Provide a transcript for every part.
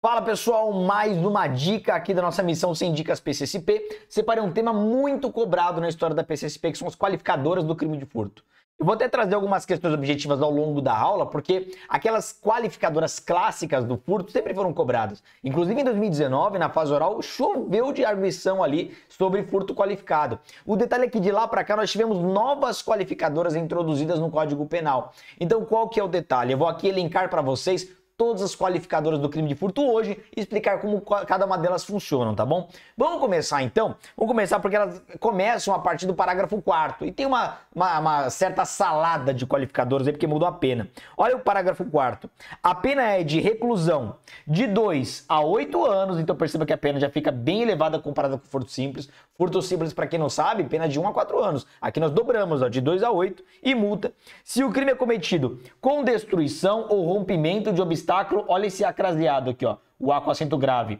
Fala pessoal, mais uma dica aqui da nossa missão sem Dicas PCSP. Separei um tema muito cobrado na história da PCSP, que são as qualificadoras do crime de furto. Eu vou até trazer algumas questões objetivas ao longo da aula, porque aquelas qualificadoras clássicas do furto sempre foram cobradas. Inclusive em 2019, na fase oral, choveu de arguição ali sobre furto qualificado. O detalhe é que de lá para cá nós tivemos novas qualificadoras introduzidas no Código Penal. Então qual que é o detalhe? Eu vou aqui elencar para vocês todas as qualificadoras do crime de furto hoje e explicar como cada uma delas funcionam, tá bom? Vamos começar então? Vamos começar porque elas começam a partir do parágrafo 4 e tem uma, uma, uma certa salada de qualificadoras aí porque mudou a pena. Olha o parágrafo 4 A pena é de reclusão de 2 a 8 anos, então perceba que a pena já fica bem elevada comparada com furto simples. Furto simples, para quem não sabe, pena de 1 a 4 anos. Aqui nós dobramos, ó, de 2 a 8 e multa. Se o crime é cometido com destruição ou rompimento de obstáculos obstáculo, olha esse acraseado aqui, ó, o A com acento grave.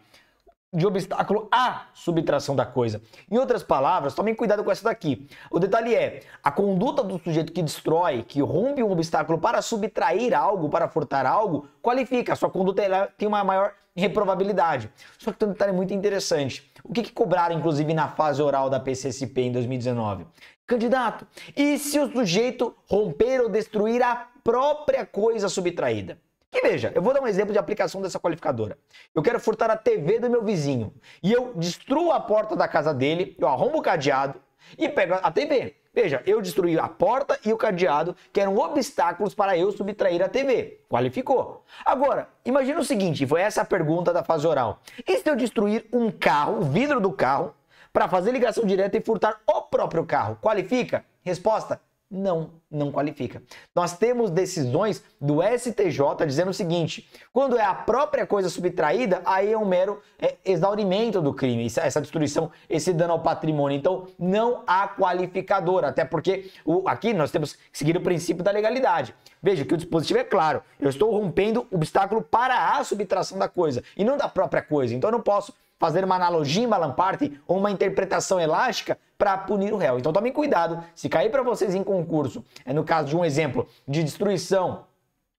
De obstáculo à subtração da coisa. Em outras palavras, tomem cuidado com essa daqui. O detalhe é: a conduta do sujeito que destrói, que rompe um obstáculo para subtrair algo, para furtar algo, qualifica. A sua conduta tem uma maior reprovabilidade. Só que tem um detalhe muito interessante. O que, que cobraram, inclusive, na fase oral da PCSP em 2019? Candidato, e se o sujeito romper ou destruir a própria coisa subtraída? E veja, eu vou dar um exemplo de aplicação dessa qualificadora. Eu quero furtar a TV do meu vizinho e eu destruo a porta da casa dele, eu arrombo o cadeado e pego a TV. Veja, eu destruí a porta e o cadeado, que eram obstáculos para eu subtrair a TV. Qualificou. Agora, imagina o seguinte, foi essa a pergunta da fase oral. E se eu destruir um carro, o vidro do carro, para fazer ligação direta e furtar o próprio carro? Qualifica? Resposta: não não qualifica. Nós temos decisões do STJ dizendo o seguinte: quando é a própria coisa subtraída, aí é um mero é, exaurimento do crime, essa destruição, esse dano ao patrimônio. Então, não há qualificador, até porque o, aqui nós temos que seguir o princípio da legalidade. Veja que o dispositivo é claro, eu estou rompendo o obstáculo para a subtração da coisa e não da própria coisa. Então, eu não posso fazer uma analogia em Malamparte ou uma interpretação elástica para punir o réu. Então tomem cuidado, se cair para vocês em concurso é no caso de um exemplo de destruição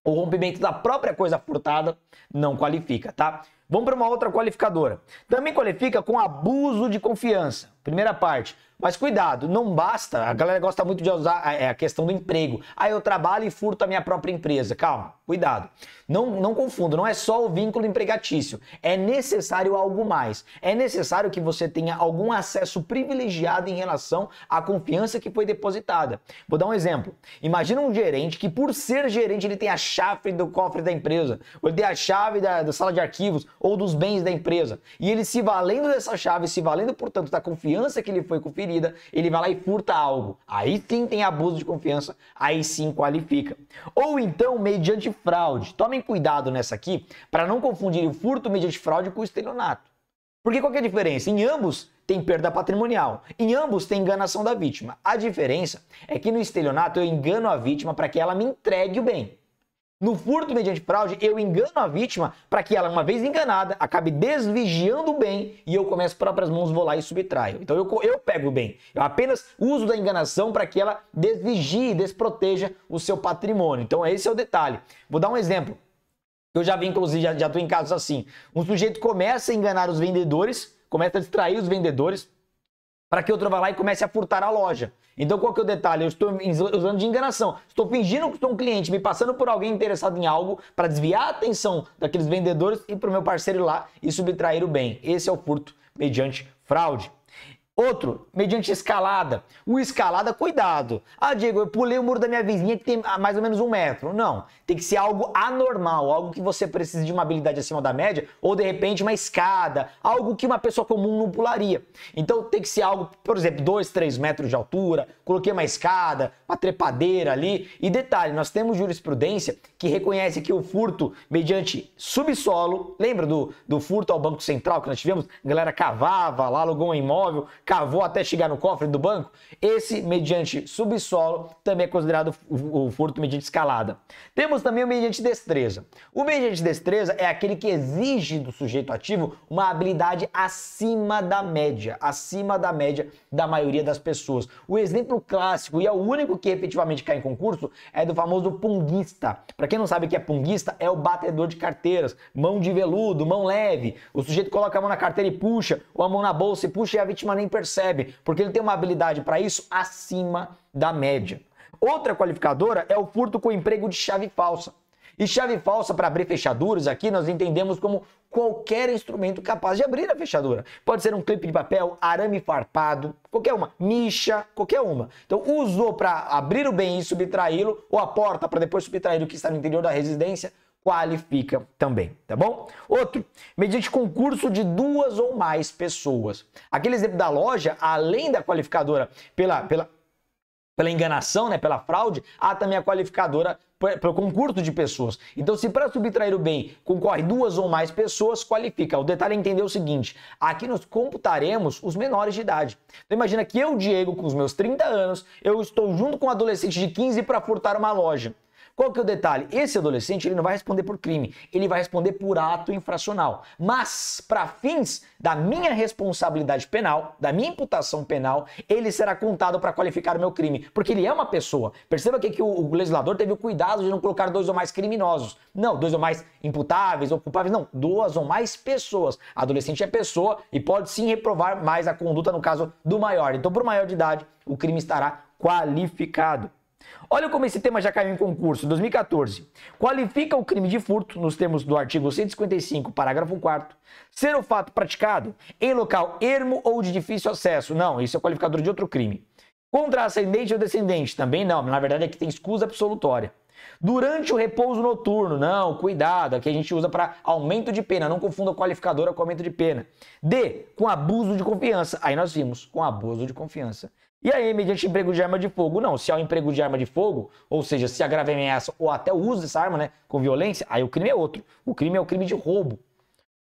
ou rompimento da própria coisa furtada, não qualifica, tá? Vamos para uma outra qualificadora. Também qualifica com abuso de confiança. Primeira parte, mas cuidado, não basta. A galera gosta muito de usar é, é a, questão do emprego. Aí eu trabalho e furto a minha própria empresa. Calma, cuidado. Não, não confundo, não é só o vínculo empregatício. É necessário algo mais. É necessário que você tenha algum acesso privilegiado em relação à confiança que foi depositada. Vou dar um exemplo. Imagina um gerente que, por ser gerente, ele tem a chave do cofre da empresa, ou ele tem a chave da, da sala de arquivos ou dos bens da empresa. E ele se valendo dessa chave, se valendo, portanto, da confiança que lhe foi conferida, ele vai lá e furta algo. Aí sim tem abuso de confiança, aí sim qualifica. Ou então, mediante fraude. Tomem cuidado nessa aqui para não confundir o furto mediante fraude com o estelionato. Porque qual é a diferença? Em ambos tem perda patrimonial. Em ambos tem enganação da vítima. A diferença é que no estelionato eu engano a vítima para que ela me entregue o bem. No furto mediante fraude, eu engano a vítima para que ela, uma vez enganada, acabe desvigiando o bem e eu começo as próprias mãos vou lá e subtraio. Então eu, eu pego o bem. Eu apenas uso da enganação para que ela desvigie, desproteja o seu patrimônio. Então esse é o detalhe. Vou dar um exemplo. Eu já vi, inclusive, já, já estou em casos assim. Um sujeito começa a enganar os vendedores, começa a distrair os vendedores, para que outro vá lá e comece a furtar a loja. Então, qual que é o detalhe? Eu estou usando de enganação. Estou fingindo que estou um cliente, me passando por alguém interessado em algo para desviar a atenção daqueles vendedores e para o meu parceiro ir lá e subtrair o bem. Esse é o furto mediante fraude. Outro, mediante escalada. O escalada, cuidado. Ah, Diego, eu pulei o muro da minha vizinha que tem ah, mais ou menos um metro. Não, tem que ser algo anormal, algo que você precise de uma habilidade acima da média, ou de repente uma escada, algo que uma pessoa comum não pularia. Então tem que ser algo, por exemplo, dois, três metros de altura, coloquei uma escada, uma trepadeira ali. E detalhe, nós temos jurisprudência que reconhece que o furto mediante subsolo, lembra do, do furto ao Banco Central que nós tivemos? A galera cavava lá, alugou um imóvel, cavou até chegar no cofre do banco, esse mediante subsolo também é considerado o furto mediante escalada. Temos também o mediante destreza. O mediante destreza é aquele que exige do sujeito ativo uma habilidade acima da média, acima da média da maioria das pessoas. O exemplo clássico e é o único que efetivamente cai em concurso é do famoso punguista. Para quem não sabe o que é punguista, é o batedor de carteiras, mão de veludo, mão leve. O sujeito coloca a mão na carteira e puxa, ou a mão na bolsa e puxa e a vítima nem percebe percebe, porque ele tem uma habilidade para isso acima da média. Outra qualificadora é o furto com emprego de chave falsa. E chave falsa para abrir fechaduras aqui nós entendemos como qualquer instrumento capaz de abrir a fechadura. Pode ser um clipe de papel, arame farpado, qualquer uma, micha, qualquer uma. Então usou para abrir o bem e subtraí-lo, ou a porta para depois subtrair o que está no interior da residência, qualifica também, tá bom? Outro, mediante concurso de duas ou mais pessoas. Aquele exemplo da loja, além da qualificadora pela, pela, pela enganação, né, pela fraude, há também a qualificadora pelo concurso de pessoas. Então, se para subtrair o bem concorre duas ou mais pessoas, qualifica. O detalhe é entender o seguinte: aqui nós computaremos os menores de idade. Então, imagina que eu, Diego, com os meus 30 anos, eu estou junto com um adolescente de 15 para furtar uma loja. Qual que é o detalhe? Esse adolescente ele não vai responder por crime, ele vai responder por ato infracional. Mas, para fins da minha responsabilidade penal, da minha imputação penal, ele será contado para qualificar o meu crime, porque ele é uma pessoa. Perceba que o, o legislador teve o cuidado de não colocar dois ou mais criminosos. Não, dois ou mais imputáveis ou culpáveis, não. Duas ou mais pessoas. Adolescente é pessoa e pode sim reprovar mais a conduta no caso do maior. Então, para o maior de idade, o crime estará qualificado. Olha como esse tema já caiu em concurso, 2014. Qualifica o crime de furto, nos termos do artigo 155, parágrafo 4 ser o fato praticado em local ermo ou de difícil acesso. Não, isso é qualificador de outro crime. Contra ascendente ou descendente, também não, na verdade é que tem escusa absolutória. Durante o repouso noturno, não, cuidado, aqui a gente usa para aumento de pena, não confunda qualificadora com aumento de pena. D, com abuso de confiança, aí nós vimos, com abuso de confiança. E aí, mediante emprego de arma de fogo, não. Se é um emprego de arma de fogo, ou seja, se agrava ameaça ou até o uso dessa arma né, com violência, aí o crime é outro. O crime é o crime de roubo.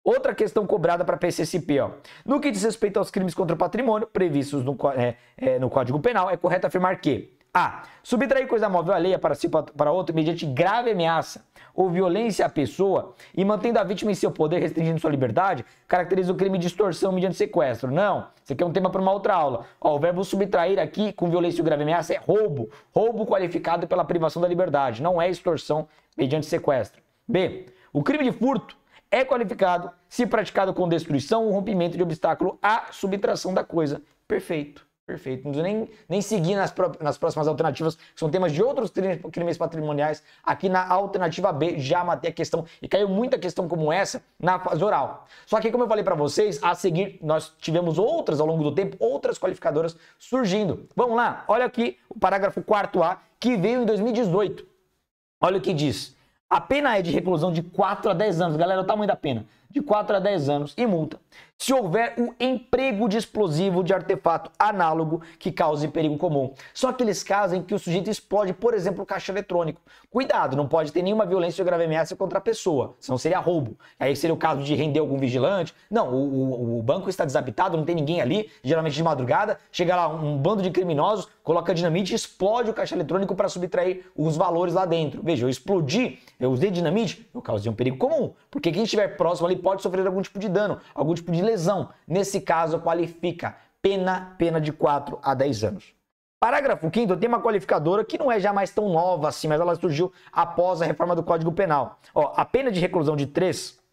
Outra questão cobrada para a PCCP, ó. No que diz respeito aos crimes contra o patrimônio previstos no, é, é, no Código Penal, é correto afirmar que a. Subtrair coisa móvel alheia para si para outro mediante grave ameaça ou violência à pessoa e mantendo a vítima em seu poder, restringindo sua liberdade, caracteriza o crime de extorsão mediante sequestro. Não, isso aqui é um tema para uma outra aula. Ó, o verbo subtrair aqui com violência ou grave ameaça é roubo, roubo qualificado pela privação da liberdade, não é extorsão mediante sequestro. B. O crime de furto é qualificado se praticado com destruição ou rompimento de obstáculo à subtração da coisa. Perfeito. Perfeito. Não nem, nem seguir nas, nas próximas alternativas, que são temas de outros crimes, crimes patrimoniais. Aqui na alternativa B, já matei a questão e caiu muita questão como essa na fase oral. Só que, como eu falei para vocês, a seguir nós tivemos outras ao longo do tempo, outras qualificadoras surgindo. Vamos lá, olha aqui o parágrafo 4A, que veio em 2018. Olha o que diz. A pena é de reclusão de 4 a 10 anos. Galera, o tamanho da pena de 4 a 10 anos e multa. Se houver o emprego de explosivo de artefato análogo que cause perigo comum. só aqueles casos em que o sujeito explode, por exemplo, o caixa eletrônico. Cuidado, não pode ter nenhuma violência ou grave ameaça contra a pessoa, senão seria roubo. Aí seria o caso de render algum vigilante. Não, o, o, o banco está desabitado, não tem ninguém ali, geralmente de madrugada. Chega lá um, um bando de criminosos, coloca dinamite e explode o caixa eletrônico para subtrair os valores lá dentro. Veja, eu explodi, eu usei dinamite, eu causei um perigo comum. Porque quem estiver próximo ali pode sofrer algum tipo de dano, algum tipo de lesão. Nesse caso, qualifica pena, pena de 4 a 10 anos. Parágrafo 5 tem uma qualificadora que não é jamais tão nova assim, mas ela surgiu após a reforma do Código Penal. Ó, a pena de reclusão de 3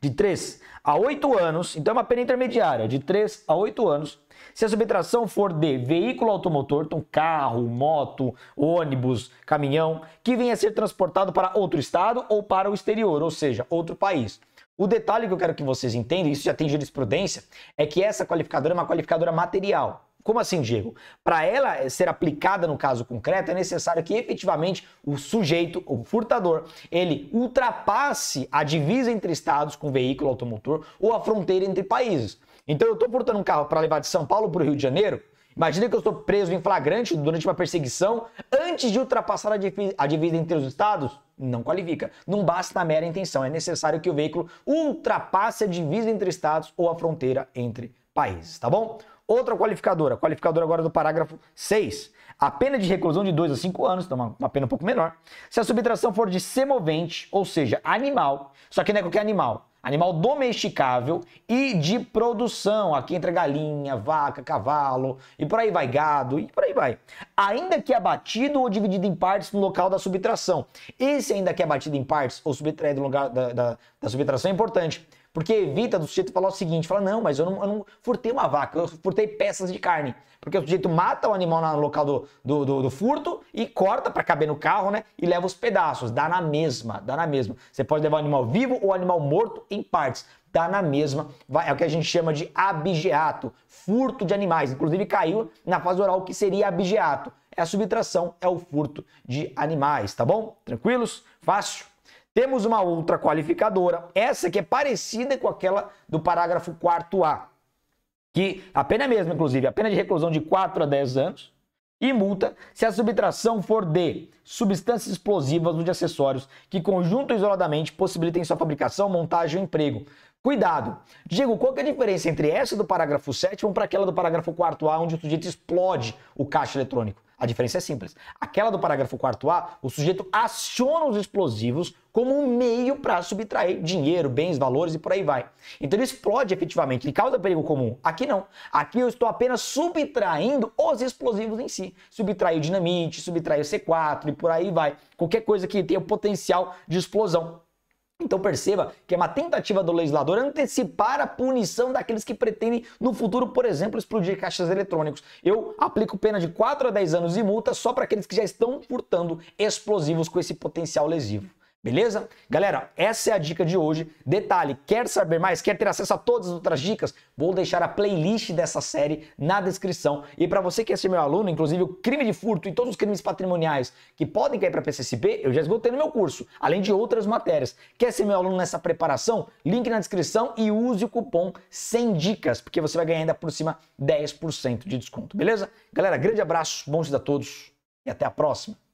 de 3 a 8 anos, então é uma pena intermediária, de 3 a 8 anos. Se a subtração for de veículo automotor, então carro, moto, ônibus, caminhão, que venha a ser transportado para outro estado ou para o exterior, ou seja, outro país. O detalhe que eu quero que vocês entendam, isso já tem jurisprudência, é que essa qualificadora é uma qualificadora material. Como assim, Diego? Para ela eh, ser aplicada no caso concreto, é necessário que efetivamente o sujeito, o furtador, ele ultrapasse a divisa entre estados com veículo automotor ou a fronteira entre países. Então, eu estou furtando um carro para levar de São Paulo para o Rio de Janeiro, Imagina que eu estou preso em flagrante durante uma perseguição antes de ultrapassar a divisa entre os estados? Não qualifica. Não basta a mera intenção. É necessário que o veículo ultrapasse a divisa entre estados ou a fronteira entre países, tá bom? Outra qualificadora, qualificadora agora do parágrafo 6. A pena de reclusão de 2 a 5 anos, então uma, uma pena um pouco menor. Se a subtração for de semovente, ou seja, animal, só que não é qualquer animal, animal domesticável e de produção. Aqui entra galinha, vaca, cavalo e por aí vai, gado e por aí vai. Ainda que abatido ou dividido em partes no local da subtração. Esse ainda que é abatido em partes ou subtraído no lugar da, da, da subtração é importante porque evita do sujeito falar o seguinte: fala, não, mas eu não, eu não furtei uma vaca, eu furtei peças de carne. Porque o sujeito mata o animal no local do, do, do, do furto e corta para caber no carro, né? E leva os pedaços. Dá na mesma, dá na mesma. Você pode levar o animal vivo ou o animal morto em partes. Dá na mesma. É o que a gente chama de abigeato, furto de animais. Inclusive caiu na fase oral que seria abigeato. É a subtração, é o furto de animais, tá bom? Tranquilos? Fácil? Temos uma outra qualificadora, essa que é parecida com aquela do parágrafo 4A, que a pena é mesma, inclusive, a pena de reclusão de 4 a 10 anos e multa se a subtração for de substâncias explosivas ou de acessórios que conjunto isoladamente possibilitem sua fabricação, montagem ou emprego. Cuidado! Diego, qual é a diferença entre essa do parágrafo 7 para aquela do parágrafo 4A, onde o sujeito explode o caixa eletrônico? A diferença é simples. Aquela do parágrafo 4A, o sujeito aciona os explosivos como um meio para subtrair dinheiro, bens, valores e por aí vai. Então ele explode efetivamente, ele causa perigo comum. Aqui não. Aqui eu estou apenas subtraindo os explosivos em si. Subtrair o dinamite, subtrair o C4 e por aí vai. Qualquer coisa que tenha potencial de explosão. Então perceba que é uma tentativa do legislador antecipar a punição daqueles que pretendem no futuro, por exemplo, explodir caixas eletrônicos. Eu aplico pena de 4 a 10 anos de multa só para aqueles que já estão furtando explosivos com esse potencial lesivo. Beleza? Galera, essa é a dica de hoje. Detalhe, quer saber mais? Quer ter acesso a todas as outras dicas? Vou deixar a playlist dessa série na descrição. E para você que é ser meu aluno, inclusive o crime de furto e todos os crimes patrimoniais que podem cair para PCCP, eu já esgotei no meu curso, além de outras matérias. Quer ser meu aluno nessa preparação? Link na descrição e use o cupom 100 dicas, porque você vai ganhar ainda por cima 10% de desconto, beleza? Galera, grande abraço, bons dias a todos e até a próxima.